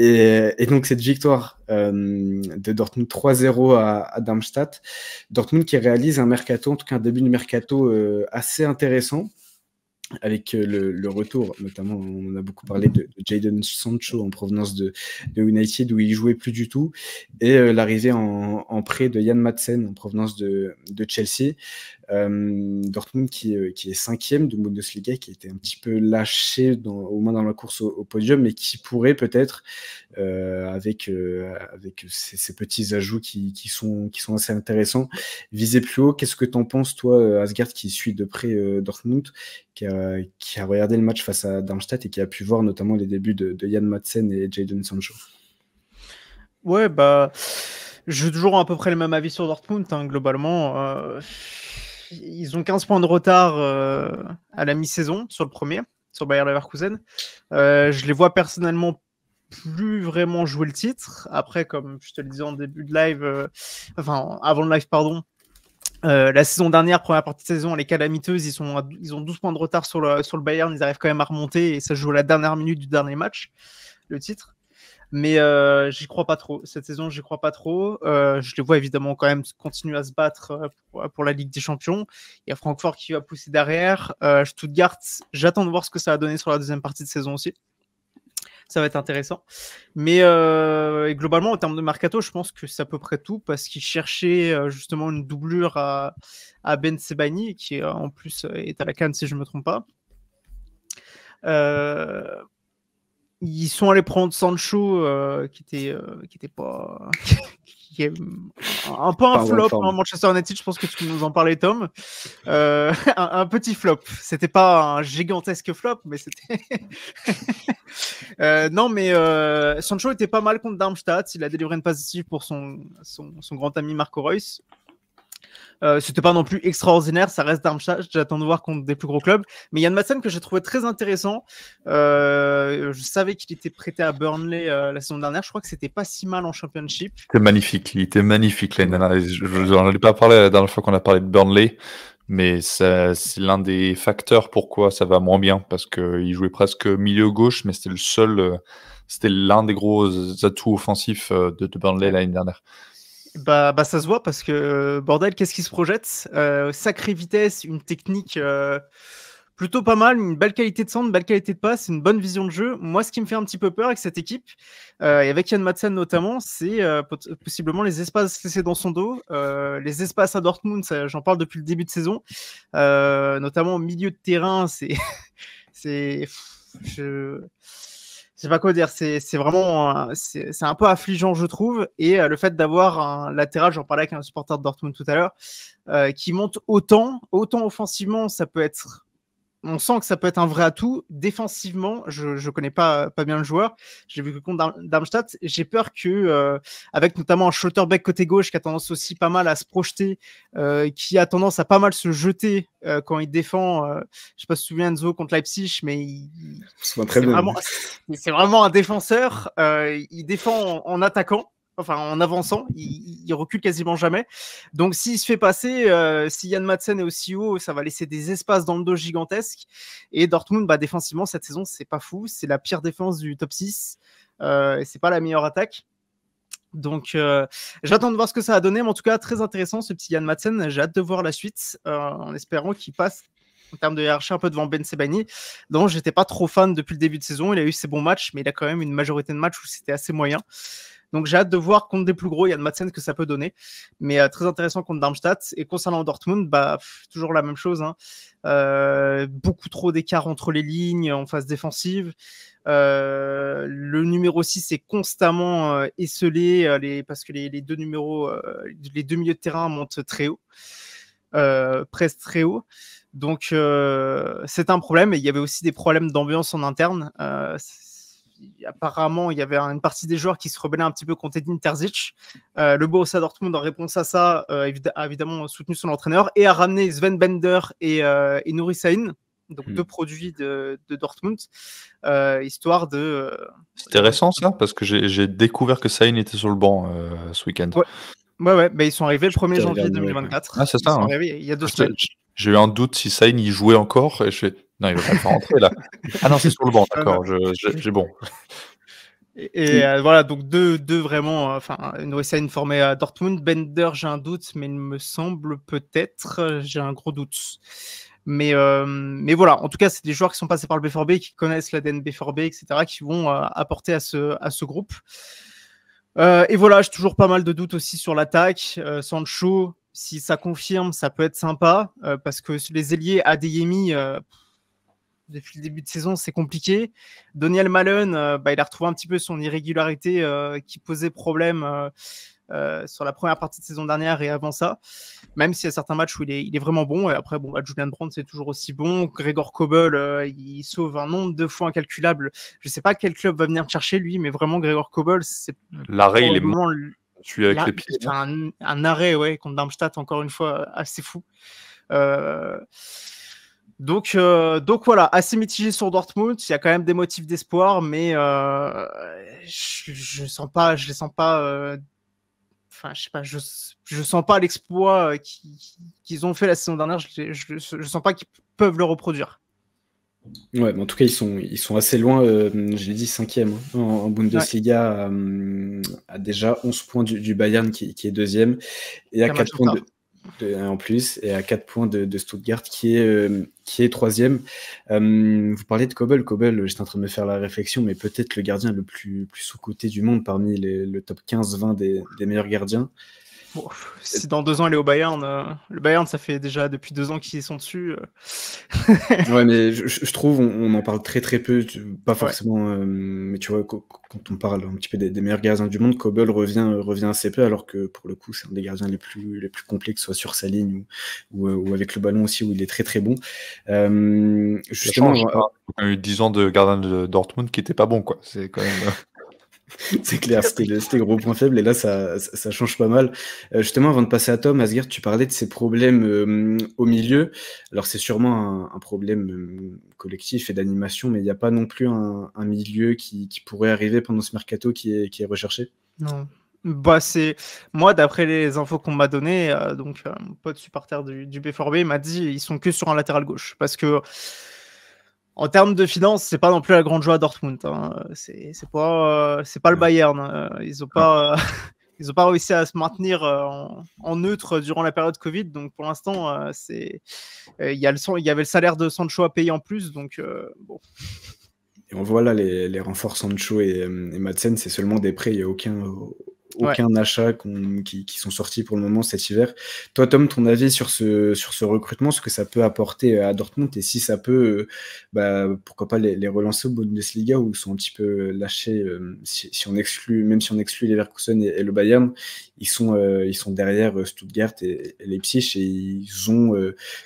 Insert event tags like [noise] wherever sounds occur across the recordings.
Et, donc cette victoire euh, de Dortmund 3-0 à, Darmstadt, Dortmund qui réalise un mercato, en tout cas un début de mercato euh, assez intéressant avec euh, le, retour, notamment on a beaucoup parlé de, Jaden Sancho en provenance de, United où il jouait plus du tout, et euh, l'arrivée en, en, prêt de Yann Madsen en provenance de, Chelsea. Euh, Dortmund qui, est cinquième de Bundesliga, qui était un petit peu lâché au moins dans la course au podium, mais qui pourrait peut-être euh, avec, euh, avec ces, petits ajouts qui, sont, qui sont assez intéressants. Viser plus haut, qu'est-ce que tu penses, toi, euh, Asgard, qui suit de près Dortmund, qui a, regardé le match face à Darmstadt et qui a pu voir notamment les débuts de, de Yann Madsen et Jadon Sancho Ouais, bah, j'ai toujours à peu près le même avis sur Dortmund, hein, globalement. ils ont 15 points de retard à la mi-saison sur le premier, sur Bayern Leverkusen. je les vois personnellement plus vraiment jouer le titre. Après, comme je te le disais en début de live, euh, enfin avant le live, pardon, euh, la saison dernière, première partie de saison, elle est calamiteuse. Ils, sont ils ont 12 points de retard sur le, sur le Bayern. Ils arrivent quand même à remonter et ça joue à la dernière minute du dernier match, le titre. Mais euh, j'y crois pas trop. Cette saison, j'y crois pas trop. je les vois évidemment quand même continuer à se battre pour, pour, la Ligue des Champions. Il y a Francfort qui va pousser derrière. Stuttgart, j'attends de voir ce que ça va donner sur la deuxième partie de saison aussi ça va être intéressant. Mais euh, globalement, en terme de mercato, je pense que c'est à peu près tout parce qu'il cherchait euh, justement une doublure à, à Ben Sebani, qui euh, en plus est à la canne si je ne me trompe pas ils sont allés prendre Sancho euh, qui était euh, qui était pas [laughs] un peu un flop hein, Manchester United je pense que tu nous en parlais Tom euh, [laughs] un, petit flop c'était pas un gigantesque flop mais c'était [laughs] non mais Sancho était pas mal contre Darmstadt il a délivré une passe pour son, son, son grand ami Marco Reus euh, c'était pas non plus extraordinaire, ça reste Darmstadt. J'attends de voir contre des plus gros clubs. Mais Yann Madsen que j'ai trouvé très intéressant. Euh, je savais qu'il était prêté à Burnley euh, la saison dernière. Je crois que c'était pas si mal en Championship. C'était magnifique. Il était magnifique l'année dernière. je n'en ai pas parlé la dernière fois qu'on a parlé de Burnley mais c'est l'un des facteurs pourquoi ça va moins bien parce qu'il jouait presque milieu gauche, mais c'était le seul, c'était l'un des gros atouts offensifs de, de Burnley l'année dernière. Bah, bah, ça se voit parce que, euh, bordel, qu'est-ce qui se projette euh, Sacrée vitesse, une technique euh, plutôt pas mal, une belle qualité de centre, belle qualité de passe, une bonne vision de jeu. Moi, ce qui me fait un petit peu peur avec cette équipe, et avec Yann Madsen notamment, c'est possiblement les espaces laissés dans son dos, les espaces à Dortmund, j'en parle depuis le début de saison, notamment au milieu de terrain, c'est. [laughs] c'est je sais pas quoi dire, c'est vraiment euh, c'est un peu affligeant, je trouve. Et euh, le fait d'avoir un latéral, j'en parlais avec un supporter de Dortmund tout à l'heure, euh, qui monte autant, autant offensivement, ça peut être on sent que ça peut être un vrai atout. Défensivement, je ne connais pas, pas bien le joueur. J'ai vu que contre Darmstadt, j'ai peur que, euh, avec notamment un back côté gauche qui a tendance aussi pas mal à se projeter, euh, qui a tendance à pas mal se jeter euh, quand il défend. je ne sais pas si tu te souviens Zo contre Leipzig, mais [laughs] c'est, vraiment, un défenseur. il défend en attaquant enfin en avançant, il, il recule quasiment jamais. Donc s'il se fait passer, euh, si Yann Madsen est aussi haut, ça va laisser des espaces dans le dos gigantesques. Et Dortmund, bah, défensivement, cette saison, c'est pas fou. C'est la pire défense du top 6. Euh, et c'est pas la meilleure attaque. Donc, euh, j'attends de voir ce que ça a donné, mais en tout cas, très intéressant ce petit Yann Madsen. J'ai hâte de voir la suite euh, en espérant qu'il passe en termes de hiérarchie un peu devant Ben Sebani, dont j'étais pas trop fan depuis le début de saison. Il a eu ses bons matchs, mais il a quand même une majorité de matchs où c'était assez moyen. Donc j'ai hâte de voir contre des plus gros, il y a de Madsen que ça peut donner. Mais euh, très intéressant contre Darmstadt. Et concernant Dortmund, bah, toujours la même chose. Hein. Euh, beaucoup trop d'écart entre les lignes en phase défensive. Euh, le numéro 6 est constamment esselé parce que les, deux numéros, les deux milieux de terrain montent très haut. presque très haut. Donc c'est un problème. Et il y avait aussi des problèmes d'ambiance en interne apparemment, il y avait une partie des joueurs qui se rebellaient un petit peu contre Edin Terzic. Euh, le Borussia Dortmund, en réponse à ça, euh, a évidemment soutenu son entraîneur et a ramené Sven Bender et, euh, donc hmm. deux produits de, Dortmund, euh, histoire de. C'était récent ça, parce que j'ai découvert que Sain était sur le banc ce week-end. Ouais. Ouais, mais ils sont arrivés le 1er janvier 2024. Ah, c'est ça. Hein. il y a deux semaines. J'ai eu un doute si Sain y jouait encore. Et je fais, non, il ne veut pas le là. Ah non, c'est sur le banc, [laughs] ah, d'accord, j'ai bon. Et, euh, voilà, donc deux, deux vraiment, enfin, une OSN formé à Dortmund. Bender, j'ai un doute, mais il me semble peut-être, euh, j'ai un gros doute. Mais, euh, mais voilà, en tout cas, c'est des joueurs qui sont passés par le B4B, qui connaissent l'ADN B4B, etc., qui vont apporter à ce, à ce groupe. et voilà, j'ai toujours pas mal de doutes aussi sur l'attaque. Sancho, si ça confirme, ça peut être sympa, parce que les ailiers ADMI depuis le début de saison, c'est compliqué. Daniel Malone, euh, bah, il a retrouvé un petit peu son irrégularité euh, qui posait problème euh, sur la première partie de saison dernière et avant ça. Même s'il y a certains matchs où il est, vraiment bon. Et après, bon, bah, Julian Brandt, c'est toujours aussi bon. Gregor Kobel, il sauve un nombre de fois incalculable. Je ne sais pas quel club va venir chercher, lui, mais vraiment, Gregor Kobel, c'est. L'arrêt, il est Tu avec les Un, un, arrêt, ouais, contre Darmstadt, encore une fois, assez fou. Euh. Donc, euh, donc voilà, assez mitigé sur Dortmund. Il y a quand même des motifs d'espoir, mais euh, je, ne sens pas, je les sens pas. Euh, enfin, je sais pas, je, sens pas l'exploit qu'ils ont fait la saison dernière. Je, je, sens pas qu'ils peuvent le reproduire. Ouais, mais en tout cas, ils sont, ils sont assez loin, je l'ai dit, cinquième hein, en, Bundesliga, à déjà 11 points du, Bayern qui, qui, est deuxième et à 4 points, de, en plus et à 4 points de, Stuttgart qui est, euh, qui est troisième. Euh, vous parlez de Kobel. Kobel, j'étais en train de me faire la réflexion, mais peut-être le gardien le plus, sous-côté du monde parmi les, le top 15-20 des, meilleurs gardiens. Bon, si dans deux ans elle est au Bayern, euh, le Bayern ça fait déjà depuis deux ans qu'ils sont dessus. Euh. [laughs] ouais, mais je, trouve on, en parle très très peu, pas forcément. Euh, mais tu vois quand on parle un petit peu des, meilleurs gardiens du monde, Kobel revient revient assez peu, alors que pour le coup c'est un des gardiens les plus les plus complets, que soit sur sa ligne ou, avec le ballon aussi où il est très très bon. justement, y a eu 10 ans de gardien de Dortmund qui était pas bon quoi. C'est quand même. [laughs] C'est clair, c'était le, gros point faible et là ça, change pas mal. Euh, justement, avant de passer à Tom, Asgir, tu parlais de ces problèmes euh, au milieu. Alors c'est sûrement un, problème euh, collectif et d'animation, mais il n'y a pas non plus un, milieu qui, pourrait arriver pendant ce mercato qui est, qui est recherché Non. Bah c'est moi d'après les infos qu'on m'a donné donc mon pote supporter du, du B4B m'a dit ils sont que sur un latéral gauche parce que en termes de finances, c'est pas non plus la grande joie à Dortmund. Hein. C'est pas, euh, pas le Bayern. Euh. Ils n'ont pas, ah. [laughs] pas réussi à se maintenir euh, en, neutre durant la période Covid. Donc pour l'instant, il y y avait le salaire de Sancho à payer en plus. Donc bon. Et on voit là les, renforts Sancho et, et Madsen, c'est seulement des prêts. Il n'y a aucun, aucun achat qui, sont sortis pour le moment cet hiver. Toi, Tom, ton avis sur ce, sur ce recrutement, ce que ça peut apporter à Dortmund et si ça peut, euh, bah, pourquoi pas les, relancer au Bundesliga où ils sont un petit peu lâchés, euh, si, on exclut, même si on exclut les et, et le Bayern, ils sont, euh, ils sont derrière Stuttgart et, les Leipzig et ils ont,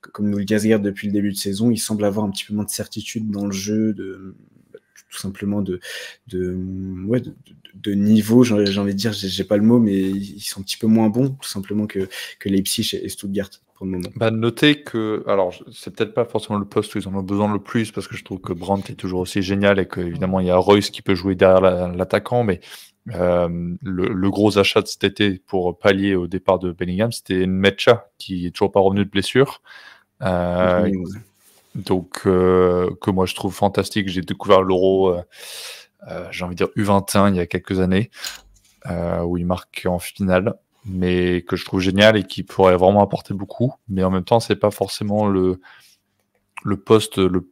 comme nous le Gazguerre depuis le début de saison, ils semblent avoir un petit peu moins de certitude dans le jeu, de, tout simplement de, de, ouais, de, niveau, j'ai envie de dire, j'ai pas le mot, mais ils sont un petit peu moins bons, tout simplement, que, que Leipzig et Stuttgart. Pour le moment. Bah, notez que, alors, c'est peut-être pas forcément le poste où ils en ont besoin le plus, parce que je trouve que Brandt est toujours aussi génial et qu'évidemment, il y a Royce qui peut jouer derrière l'attaquant, mais euh, le, gros achat de cet été pour pallier au départ de Bellingham, c'était Mecha, qui est toujours pas revenu de blessure. Euh, donc euh, que moi je trouve fantastique. J'ai découvert l'Euro, euh, euh, j'ai envie de dire U21 il y a quelques années, où il marque en finale, mais que je trouve génial et qui pourrait vraiment apporter beaucoup. Mais en même temps, c'est pas forcément le le poste le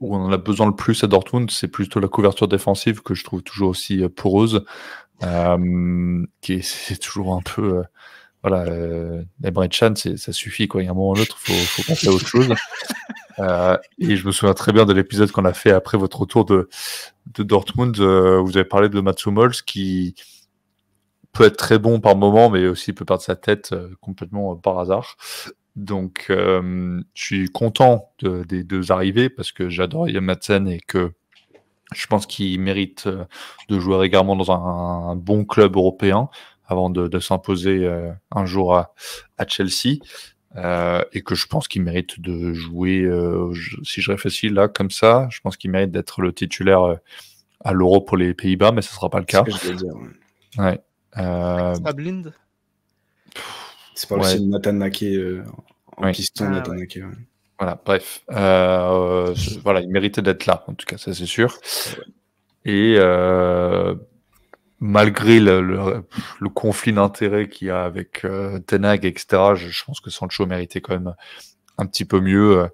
où on en a besoin le plus à Dortmund, c'est plutôt la couverture défensive que je trouve toujours aussi poreuse, qui [laughs] c'est toujours un peu voilà, euh, les Chan, ça suffit quoi. Il y a un moment ou l'autre, faut, faut penser à autre chose. Euh, et je me souviens très bien de l'épisode qu'on a fait après votre retour de, Dortmund. Euh, vous avez parlé de Matsumols qui peut être très bon par moment, mais aussi peut perdre sa tête euh, complètement par hasard. Donc, je suis content des deux arrivées parce que j'adore Yamatsen et que je pense qu'il mérite de jouer également dans un, bon club européen avant de, s'imposer un jour à Chelsea. Euh, et que je pense qu'il mérite de jouer, euh, si je réfléchis là comme ça, je pense qu'il mérite d'être le titulaire euh, à l'euro pour les Pays-Bas, mais ce ne sera pas le cas. C'est ce que C'est pas aussi Nathan en piston, ah, Nathan Naki. Voilà, bref. voilà, il méritait d'être là, en tout cas, ça c'est sûr. Et malgré le, conflit d'intérêts qu'il y a avec euh, Tenag, etc., je, pense que Sancho méritait quand même un petit peu mieux euh,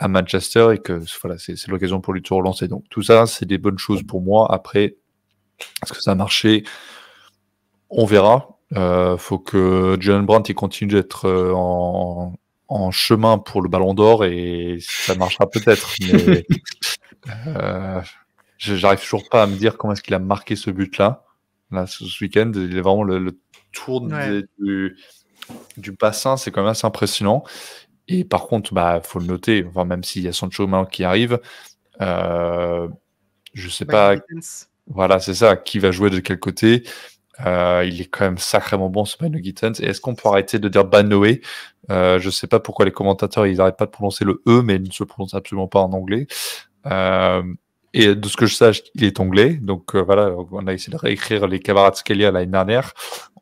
à Manchester et que voilà, c'est l'occasion pour lui de se relancer. Donc tout ça, c'est des bonnes choses pour moi. Après, est-ce que ça a marché On verra. Euh, faut que John Brandt continue d'être euh, en, en, chemin pour le Ballon d'Or et ça marchera peut-être. Mais [laughs] j'arrive toujours pas à me dire comment est-ce qu'il a marqué ce but-là. Là, ce week-end, il est vraiment le, tour du, bassin, c'est quand même assez impressionnant. Et par contre, bah, faut le noter, même s'il y a Sancho maintenant qui arrive, euh, je sais pas. Voilà, c'est ça, qui va jouer de quel côté. Euh, il est quand même sacrément bon ce Bano Gittens. Et est-ce qu'on peut arrêter de dire Banoé euh, Je sais pas pourquoi les commentateurs ils n'arrêtent pas de prononcer le E, mais ils ne se prononcent absolument pas en anglais. Euh, et de ce que je sache, il est anglais. Donc euh, voilà, on a essayé de réécrire les camarades Scalia l'année dernière.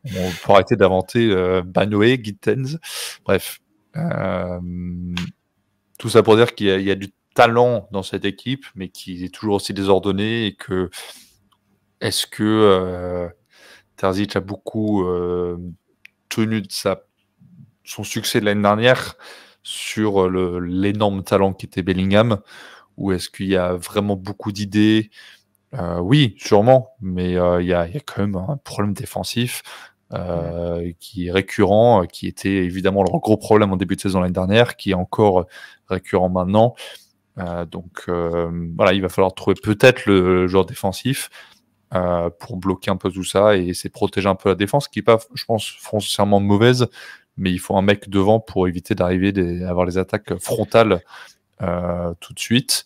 On peut arrêter d'inventer euh, Banoé, Gittens. Bref. Euh, tout ça pour dire qu'il y, a du talent dans cette équipe, mais qu'il est toujours aussi désordonné et que est-ce que Terzic a beaucoup tenu de sa, son succès de l'année dernière sur l'énorme talent qui était Bellingham ou est-ce qu'il y a vraiment beaucoup d'idées euh, Oui, sûrement, mais euh, il y, a quand même un problème défensif euh, qui est récurrent, qui était évidemment leur gros problème en début de saison l'année dernière, qui est encore récurrent maintenant. donc voilà, il va falloir trouver peut-être le, joueur défensif pour bloquer un peu tout ça et c'est protéger un peu la défense, qui n'est pas, je pense, foncièrement mauvaise, mais il faut un mec devant pour éviter d'arriver à avoir les attaques frontales euh, tout de suite.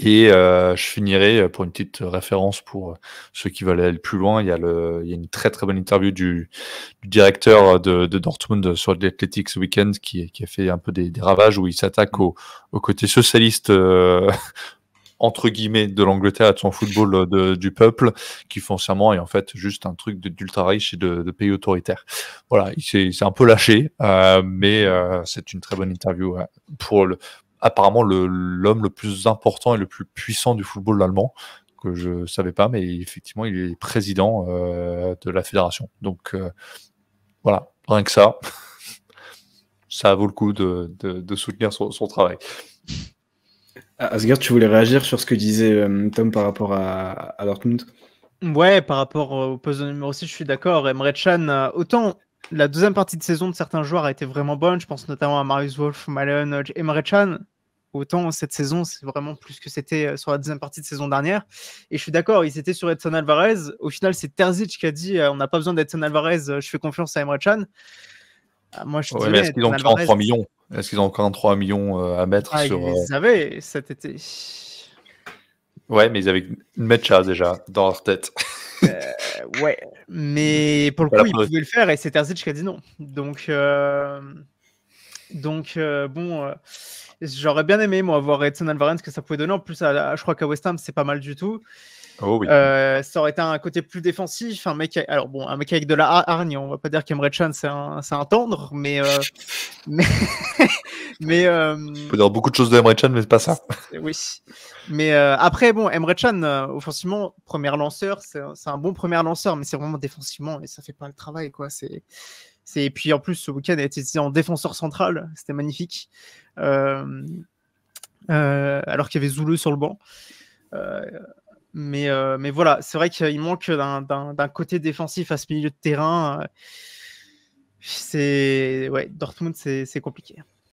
Et euh, je finirai euh, pour une petite référence pour ceux qui veulent aller plus loin. Il y a, le, il y a une très très bonne interview du, du directeur de, de, Dortmund sur l'Athletics Weekend qui, qui, a fait un peu des, ravages où il s'attaque mm. au, au, côté socialiste [laughs] entre guillemets de l'Angleterre et de son football euh, du peuple, qui foncièrement est en fait juste un truc d'ultra riche et de, pays autoritaire. Voilà, il s'est un peu lâché, euh, mais euh, c'est une très bonne interview pour le, apparemment l'homme le, plus important et le plus puissant du football allemand que je savais pas, mais effectivement il est président de la fédération. Donc voilà, rien que ça, [laughs] ça vaut le coup de, soutenir son, son travail. Ah, Asgard, tu voulais réagir sur ce que disait euh, Tom par rapport à, Dortmund Ouais, par rapport euh, au poste de numéro 6, je suis d'accord. Emre Chan, euh, autant la deuxième partie de saison de certains joueurs a été vraiment bonne, je pense notamment à Marius Wolf, Malen, Emre Chan, autant cette saison, c'est vraiment plus que c'était sur la deuxième partie de saison dernière. Et je suis d'accord, ils étaient sur Edson Alvarez. Au final, c'est Terzic qui a dit on n'a pas besoin d'Edson Alvarez, je fais confiance à Emre Chan. Ah, moi, je ouais, mais est-ce qu'ils ont 3 millions est-ce qu'ils ont encore 3 millions euh, à mettre ah, sur. Ils euh, avaient cet été. Ouais, mais ils avaient une à déjà dans leur tête. Euh, ouais, mais [laughs] pour le coup, ils pouvaient le faire et c'est Terzic qui a dit non. Donc, donc bon, j'aurais bien aimé, moi, voir Edson Alvarez, que ça pouvait donner. En plus, à, je crois qu'à West Ham, c'est pas mal du tout. Oh euh, ça aurait été un côté plus défensif, un mec. Alors bon, un mec avec de la hargne. On va pas dire qu'Emre Chan c'est un, tendre, mais euh, [laughs] mais [laughs] euh, on peut dire beaucoup de choses de Chan, mais c'est pas ça. [laughs] oui. Mais après bon, Emre Chan, offensivement, premier lanceur, c'est un bon premier lanceur, mais c'est vraiment défensivement et ça fait pas le travail quoi. et puis en plus ce week-end a été en défenseur central, c'était magnifique. alors qu'il y avait Zouleux sur le banc. Euh, mais, voilà, c'est vrai qu'il manque d'un côté défensif à ce milieu de terrain. Euh, c'est Dortmund, c'est compliqué.